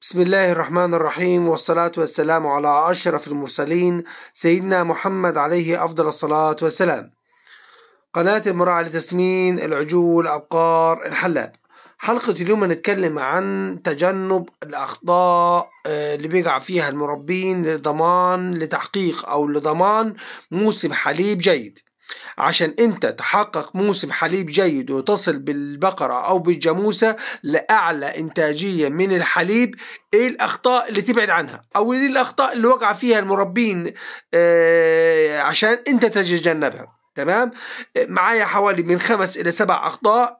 بسم الله الرحمن الرحيم والصلاة والسلام على أشرف المرسلين سيدنا محمد عليه أفضل الصلاة والسلام قناة المراعي لتسمين العجول أبقار الحلاب حلقة اليوم هنتكلم عن تجنب الأخطاء آه، اللي بيقع فيها المربين لضمان لتحقيق أو لضمان موسم حليب جيد عشان انت تحقق موسم حليب جيد وتصل بالبقرة او بالجاموسة لاعلى انتاجية من الحليب ايه الاخطاء اللي تبعد عنها او ايه الاخطاء اللي وقع فيها المربين آه، عشان انت تتجنبها تمام معايا حوالي من خمس الى سبع اخطاء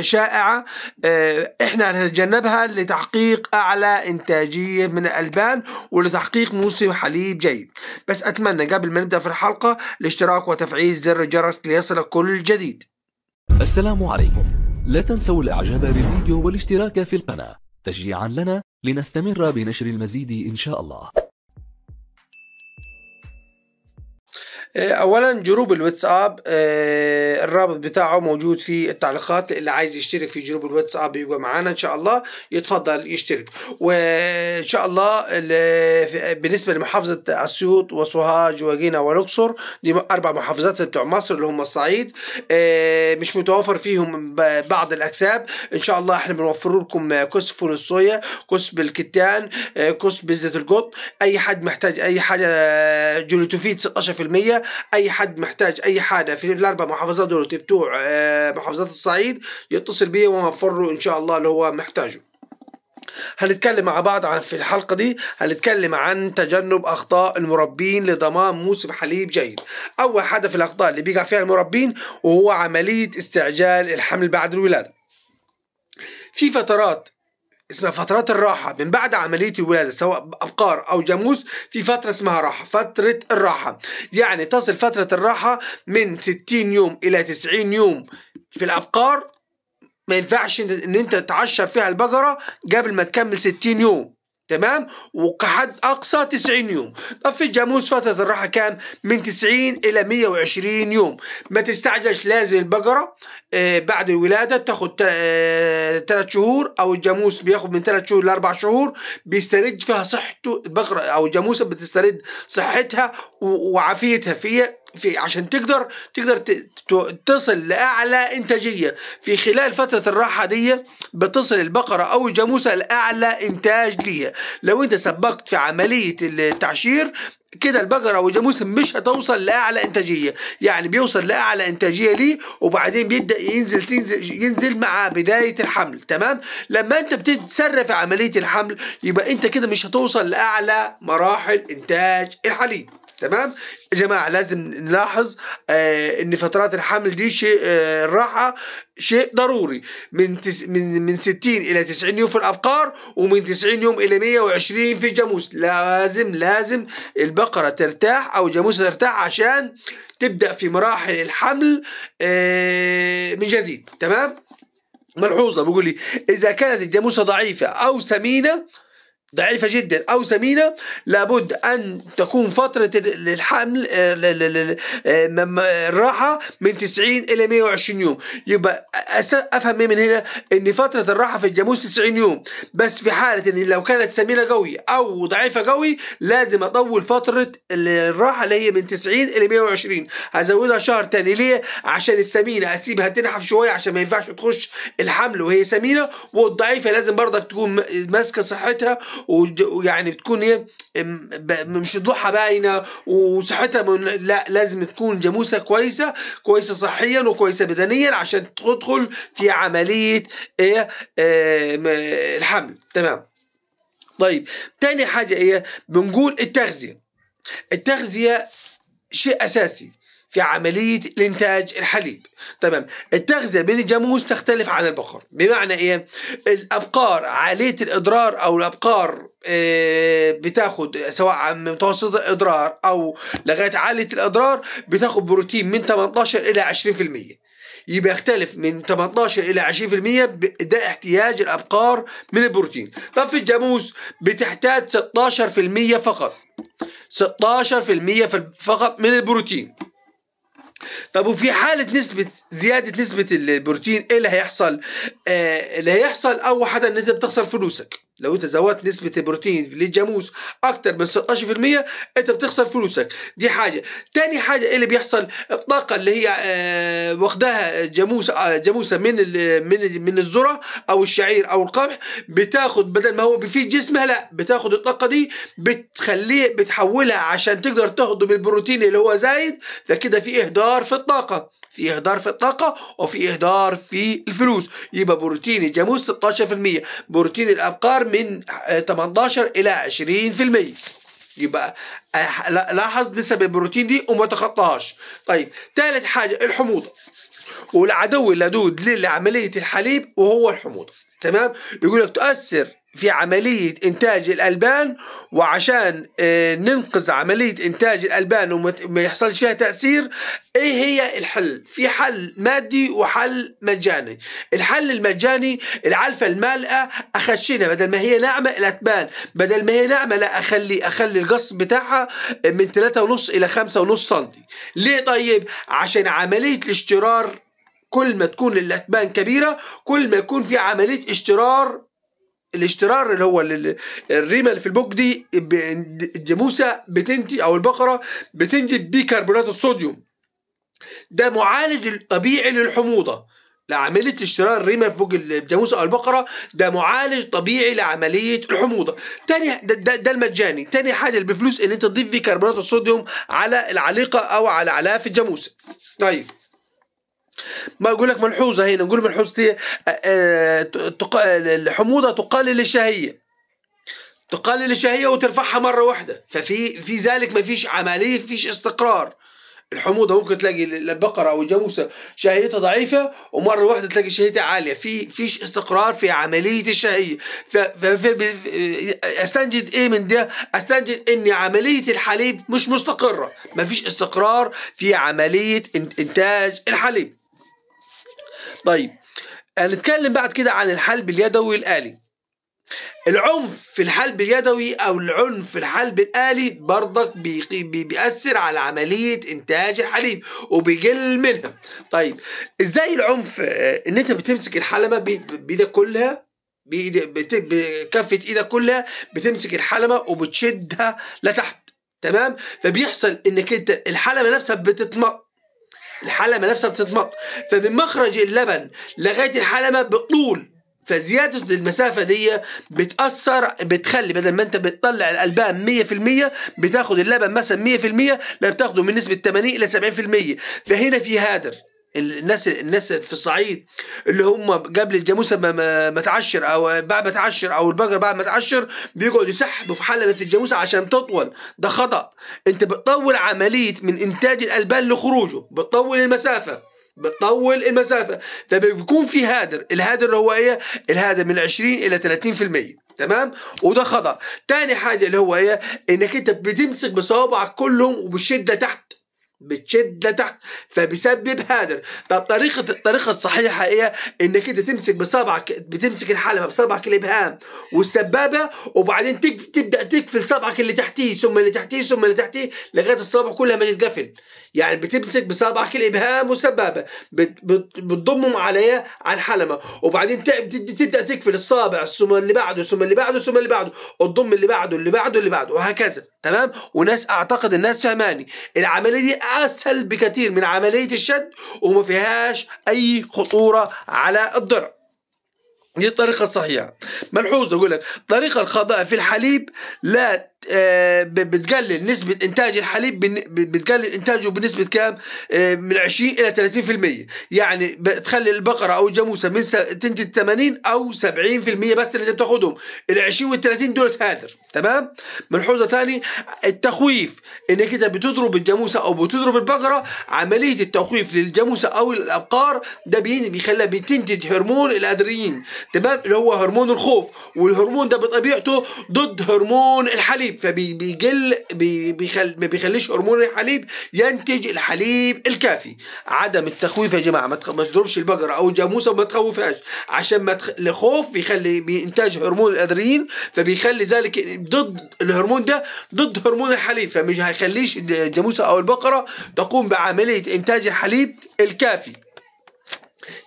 شائعه آه، احنا هنتجنبها لتحقيق اعلى انتاجيه من الالبان ولتحقيق موسم حليب جيد بس اتمنى قبل ما نبدا في الحلقه الاشتراك وتفعيل زر الجرس ليصلك كل جديد السلام عليكم لا تنسوا الاعجاب بالفيديو والاشتراك في القناه تشجيعا لنا لنستمر بنشر المزيد ان شاء الله آه، اولا جروب الواتساب آه، الرابط بتاعه موجود في التعليقات اللي عايز يشترك في جروب الواتساب يبقى معانا ان شاء الله يتفضل يشترك وان شاء الله بالنسبه لمحافظه اسيوط وسوهاج وجينا والاقصر دي اربع محافظات بتوع مصر اللي هم الصعيد آه، مش متوفر فيهم بعض الاكساب ان شاء الله احنا بنوفر لكم كسب فول الصويا كسب الكتان كسب بزيت القط اي حد محتاج اي حاجه جلوتوفيد 16% اي حد محتاج اي حاجه في الاربع محافظات دول بتوع آه، محافظات الصعيد يتصل بي واوفر له ان شاء الله اللي هو محتاجه هنتكلم مع بعض عن في الحلقة دي هنتكلم عن تجنب أخطاء المربين لضمان موسم حليب جيد أول حاجة في الأخطاء اللي بيقع فيها المربين وهو عملية استعجال الحمل بعد الولادة في فترات اسمها فترات الراحة من بعد عملية الولادة سواء أبقار أو جاموس في فترة اسمها راحة فترة الراحة يعني تصل فترة الراحة من 60 يوم إلى 90 يوم في الأبقار ما ينفعش ان انت تعشر فيها البقره قبل ما تكمل 60 يوم تمام وكحد اقصى 90 يوم طب في الجاموس فتره الراحه كام من 90 الى 120 يوم ما تستعجلش لازم البقره آه، بعد الولاده تاخد 3 آه، شهور او الجاموس بياخد من 3 شهور لاربع شهور بيسترد فيها صحته البقره او الجاموسه بتسترد صحتها وعافيتها في في عشان تقدر تقدر تصل لاعلى انتاجيه في خلال فتره الراحه دي بتصل البقره او الجاموسه لاعلى انتاج ليها لو انت سبقت في عمليه التعشير كده البقره والجاموسه مش هتوصل لاعلى انتاجيه يعني بيوصل لاعلى انتاجيه ليه وبعدين بيبدا ينزل ينزل, ينزل مع بدايه الحمل تمام لما انت بتتسرع في عمليه الحمل يبقى انت كده مش هتوصل لاعلى مراحل انتاج الحليب تمام يا جماعه لازم نلاحظ آه ان فترات الحمل دي شيء آه الراحه شيء ضروري من تس من من 60 الى 90 يوم في الابقار ومن 90 يوم الى 120 في الجاموس لازم لازم البقره ترتاح او الجاموس ترتاح عشان تبدا في مراحل الحمل آه من جديد تمام ملحوظه بيقول لي اذا كانت الجاموسه ضعيفه او سمينه ضعيفة جدا أو سمينة لابد أن تكون فترة الحمل آه، آه، الراحة من 90 إلى 120 يوم يبقى أفهم من هنا أن فترة الراحة في الجاموس 90 يوم بس في حالة أن لو كانت سمينة قوي أو ضعيفة قوي لازم أطول فترة الراحة اللي هي من 90 إلى 120 هزودها شهر تاني ليه؟ عشان السمينة أسيبها تنحف شوية عشان ما ينفعش تخش الحمل وهي سمينة والضعيفة لازم برضك تكون ماسكة صحتها ويعني بتكون ايه مش ضحى باينه وصحتها لا لازم تكون جاموسه كويسه كويسه صحيا وكويسه بدنيا عشان تدخل في عمليه ايه الحمل تمام طيب تاني حاجه ايه بنقول التغذيه التغذيه شيء اساسي في عملية الإنتاج الحليب تمام التغذية بين الجاموس تختلف عن البقر بمعنى إيه الأبقار عالية الإضرار أو الأبقار آه، بتاخد سواء متوسط الإضرار أو لغاية عالية الإضرار بتاخد بروتين من 18 إلى 20% يبقى يختلف من 18 الى 20% ده احتياج الابقار من البروتين طب في الجاموس بتحتاج 16% فقط 16% فقط من البروتين طب وفي حاله نسبه زياده نسبه البروتين ايه اللي هيحصل آه اللي هيحصل اول حاجه ان انت بتخسر فلوسك لو انت زودت نسبه البروتين للجاموس اكتر من 16% انت بتخسر فلوسك دي حاجه تاني حاجه ايه اللي بيحصل الطاقه اللي هي آه، واخداها جاموس آه، جاموسه من من من الذره او الشعير او القمح بتاخد بدل ما هو بيفيد جسمها لا بتاخد الطاقه دي بتخليه بتحولها عشان تقدر تهضم البروتين اللي هو زايد فكده في اهدار في الطاقه في اهدار في الطاقه وفي اهدار في الفلوس يبقى بروتين الجاموس 16% بروتين الابقار من 18 الى 20% يبقى لاحظ نسب البروتين دي وما تخطاهاش طيب ثالث حاجه الحموضه والعدو اللدود لعمليه الحليب وهو الحموضه تمام يقول لك تؤثر في عملية إنتاج الألبان وعشان آه، ننقذ عملية إنتاج الألبان وما يحصلش فيها تأثير إيه هي الحل؟ في حل مادي وحل مجاني الحل المجاني العلفة المالئة أخشنها بدل ما هي ناعمة الأتبان بدل ما هي ناعمة لا أخلي أخلي القص بتاعها آه، من 3.5 إلى 5.5 سنتي ليه طيب؟ عشان عملية الاشترار كل ما تكون الأتبان كبيرة كل ما يكون في عملية اشترار الاشترار اللي هو الريمه اللي في البوك دي الجاموسه بتنتج او البقره بتنتج بيكربونات الصوديوم ده معالج طبيعي للحموضه لعمليه اشترار الريمه فوق الجاموسه او البقره ده معالج طبيعي لعمليه الحموضه تاني ده, ده, ده المجاني تاني حاجه اللي بفلوس ان انت تضيف بيكربونات الصوديوم على العليقه او على علاف الجاموسه طيب ما اقول لك ملحوظه هنا نقول ملحوظه آه، آه، الحموضه تقلل الشهيه تقلل الشهيه وترفعها مره واحده ففي في ذلك ما فيش عمليه فيش استقرار الحموضه ممكن تلاقي البقره او الجاموسه شهيتها ضعيفه ومره واحده تلاقي شهيتها عاليه في فيش استقرار في عمليه الشهيه آه، استنجد ايه من ده استنجد ان عمليه الحليب مش مستقره مفيش استقرار في عمليه انتاج الحليب طيب هنتكلم آه، بعد كده عن الحلب اليدوي الآلي العنف في الحلب اليدوي او العنف في الحلب الالي برضك بيأثر على عمليه انتاج الحليب وبيقل منها طيب ازاي العنف آه، ان انت بتمسك الحلبه بايدك كلها بكفه ايدك كلها بتمسك الحلبه وبتشدها لتحت تمام فبيحصل انك انت الحلبه نفسها بتتمط الحلمة نفسها بتتمط فمن مخرج اللبن لغاية الحلمة بطول فزيادة المسافة دي بتأثر بتخلي بدل ما انت بتطلع الألبان 100% بتاخد اللبن مثلا 100% لا بتاخده من نسبة 80 إلى 70% فهنا في هادر الناس الناس في الصعيد اللي هم قبل الجاموسه ما تعشر او بعد ما تعشر او البقر بعد ما تعشر بيقعدوا يسحبوا في حلبه الجاموسه عشان تطول ده خطا انت بتطول عمليه من انتاج الالبان لخروجه بتطول المسافه بتطول المسافه فبيكون في هادر الهادر هو ايه الهادر من 20 الى 30% تمام وده خطا تاني حاجه اللي هو ايه انك انت بتمسك بصوابعك كلهم وبالشده تحت بتشد لتحت فبيسبب هدر طب طريقه الطريقه الصحيحه ايه انك انت تمسك بصابعك بتمسك الحلبه بصابعك الابهام والسبابه وبعدين تبدا تقفل صابعك اللي تحتيه ثم اللي تحتيه ثم اللي تحتيه لغايه الصابع كلها ما تتقفل يعني بتمسك بصابعك الابهام والسبابه بتضمهم على ايه على الحلمه وبعدين تبدا تقفل الصابع ثم اللي بعده ثم اللي بعده ثم اللي بعده وتضم اللي بعده اللي بعده اللي بعده وهكذا تمام وناس اعتقد انها سهماني العمليه دي اسهل بكتير من عمليه الشد وما فيهاش اي خطوره على الضرع دي الطريقه الصحيحه ملحوظ اقول لك طريقه القضاء في الحليب لا آه، بتقلل نسبة إنتاج الحليب بتقلل إنتاجه بنسبة كام؟ آه، من 20 إلى 30% يعني بتخلي البقرة أو الجاموسة من تنتج 80 أو 70% بس اللي أنت ال 20 وال 30 دول تهادر تمام؟ ملحوظة ثانية التخويف إنك أنت بتضرب الجاموسة أو بتضرب البقرة عملية التخويف للجاموسة أو الأبقار ده بيخليها بتنتج هرمون الأدرين تمام؟ اللي هو هرمون الخوف والهرمون ده بطبيعته ضد هرمون الحليب الحليب فبيقل ما بيخليش هرمون الحليب ينتج الحليب الكافي عدم التخويف يا جماعه ما تضربش البقره او الجاموسه وما تخوفهاش عشان ما تخ... الخوف بيخلي بانتاج هرمون الادرينالين فبيخلي ذلك ضد الهرمون ده ضد هرمون الحليب فمش هيخليش الجاموسه او البقره تقوم بعمليه انتاج الحليب الكافي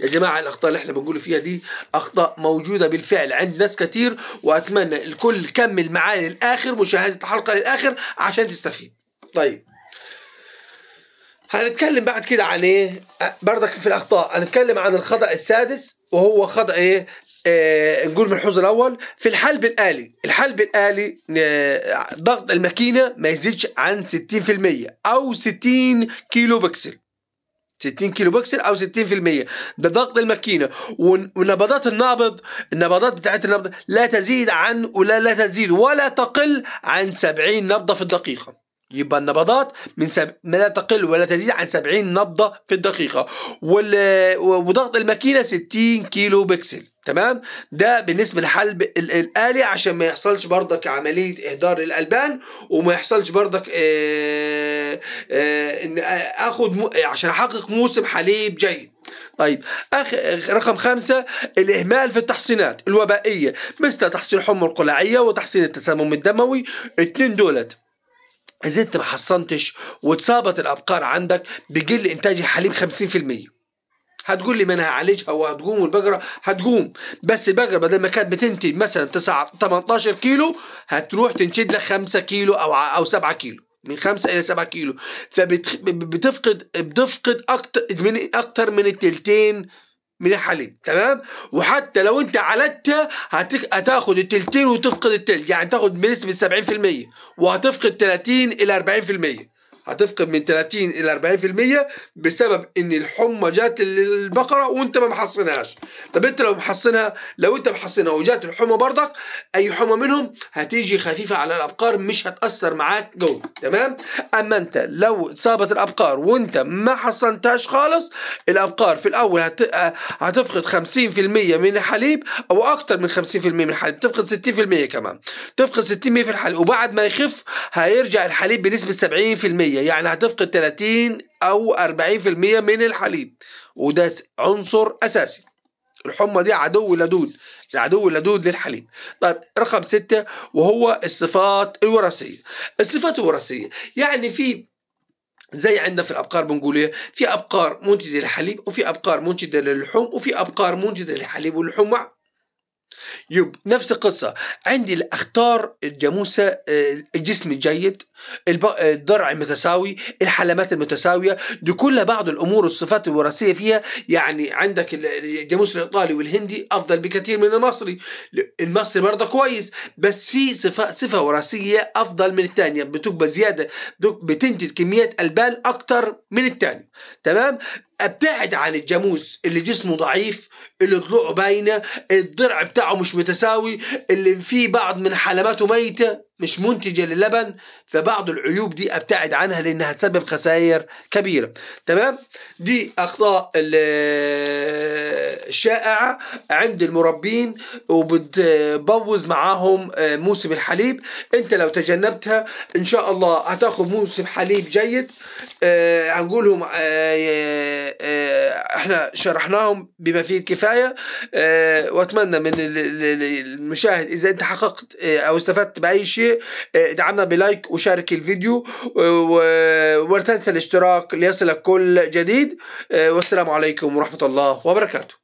يا جماعه الاخطاء اللي احنا بنقول فيها دي اخطاء موجوده بالفعل عند ناس كتير واتمنى الكل كمل معايا للاخر مشاهده الحلقه للاخر عشان تستفيد طيب هنتكلم بعد كده عن ايه بردك في الاخطاء هنتكلم عن الخطا السادس وهو خطا ايه آه نقول من الحوز الاول في الحلب الالي الحلب الالي آه ضغط الماكينه ما يزيدش عن 60% او 60 كيلو بكسل 60 كيلو بكسل او 60% ده ضغط الماكينه ونبضات النابض النبضات بتاعت النبض لا تزيد عن ولا لا تزيد ولا تقل عن 70 نبضه في الدقيقه يبقى النبضات من سب... لا تقل ولا تزيد عن 70 نبضة في الدقيقة وال... وضغط الماكينة 60 كيلو بكسل تمام ده بالنسبة لحلب الآلي عشان ما يحصلش برضك عملية إهدار للألبان وما يحصلش برضك آآ آه، آآ آه، ان اخد مو... عشان احقق موسم حليب جيد طيب أخ... رقم خمسة الإهمال في التحصينات الوبائية مثل تحصين الحمى القلاعية وتحصين التسمم الدموي اتنين دولت إذا أنت ما حصنتش واتصابت الأبقار عندك بيقل إنتاج الحليب 50% هتقول لي ما انا هعالجها وهتقوم والبقره هتقوم بس البقره بدل ما كانت بتنتج مثلا 9 18 كيلو هتروح تنتج لك 5 كيلو او او 7 كيلو من 5 الى 7 كيلو فبتفقد بتفقد اكتر من اكتر من التلتين من الحليب تمام وحتى لو انت عالجتها هتك... هتاخد التلتين وتفقد التلت يعني تاخد بنسبه 70% وهتفقد 30 الى 40% هتفقد من 30 الى 40% بسبب ان الحمى جات للبقره وانت ما محصنهاش طب انت لو محصنها لو انت محصنها وجات الحمى برضك اي حمى منهم هتيجي خفيفه على الابقار مش هتاثر معاك جوه تمام اما انت لو اصابت الابقار وانت ما حصنتهاش خالص الابقار في الاول هت... هتفقد 50% من الحليب او اكتر من 50% من الحليب تفقد 60% كمان تفقد 60% في الحليب وبعد ما يخف هيرجع الحليب بنسبه 70% يعني هتفقد 30 أو 40% من الحليب وده عنصر أساسي الحمى دي عدو لدود العدو اللدود للحليب طيب رقم ستة وهو الصفات الوراثية الصفات الوراثية يعني في زي عندنا في الابقار بنقول إيه؟ في ابقار منتجه للحليب وفي ابقار منتجه للحوم وفي ابقار منتجه للحليب واللحوم مع يب نفس القصة عندي أختار الجاموسة آه، الجسم الجيد آه، الضرع المتساوي الحلمات المتساوية دي كل بعض الأمور الصفات الوراثية فيها يعني عندك الجاموس الإيطالي والهندي أفضل بكثير من المصري المصري برضه كويس بس في صفة صفة وراثية أفضل من الثانية بتبقى زيادة بتنتج كميات ألبان أكتر من الثاني تمام ابتعد عن الجاموس اللي جسمه ضعيف اللي ضلوعه باينه الضرع بتاعه مش متساوي اللي فيه بعض من حلماته ميته مش منتجة للبن فبعض العيوب دي ابتعد عنها لانها تسبب خسائر كبيرة تمام دي اخطاء الشائعة عند المربين وبتبوظ معاهم آه، موسم الحليب انت لو تجنبتها ان شاء الله هتاخد موسم حليب جيد آه، هنقولهم آه، احنا شرحناهم بما فيه الكفاية واتمنى من المشاهد اذا انت حققت او استفدت باي شيء شيء آه، ادعمنا بلايك وشارك الفيديو آه، ولا تنسى الاشتراك ليصلك كل جديد آه، والسلام عليكم ورحمة الله وبركاته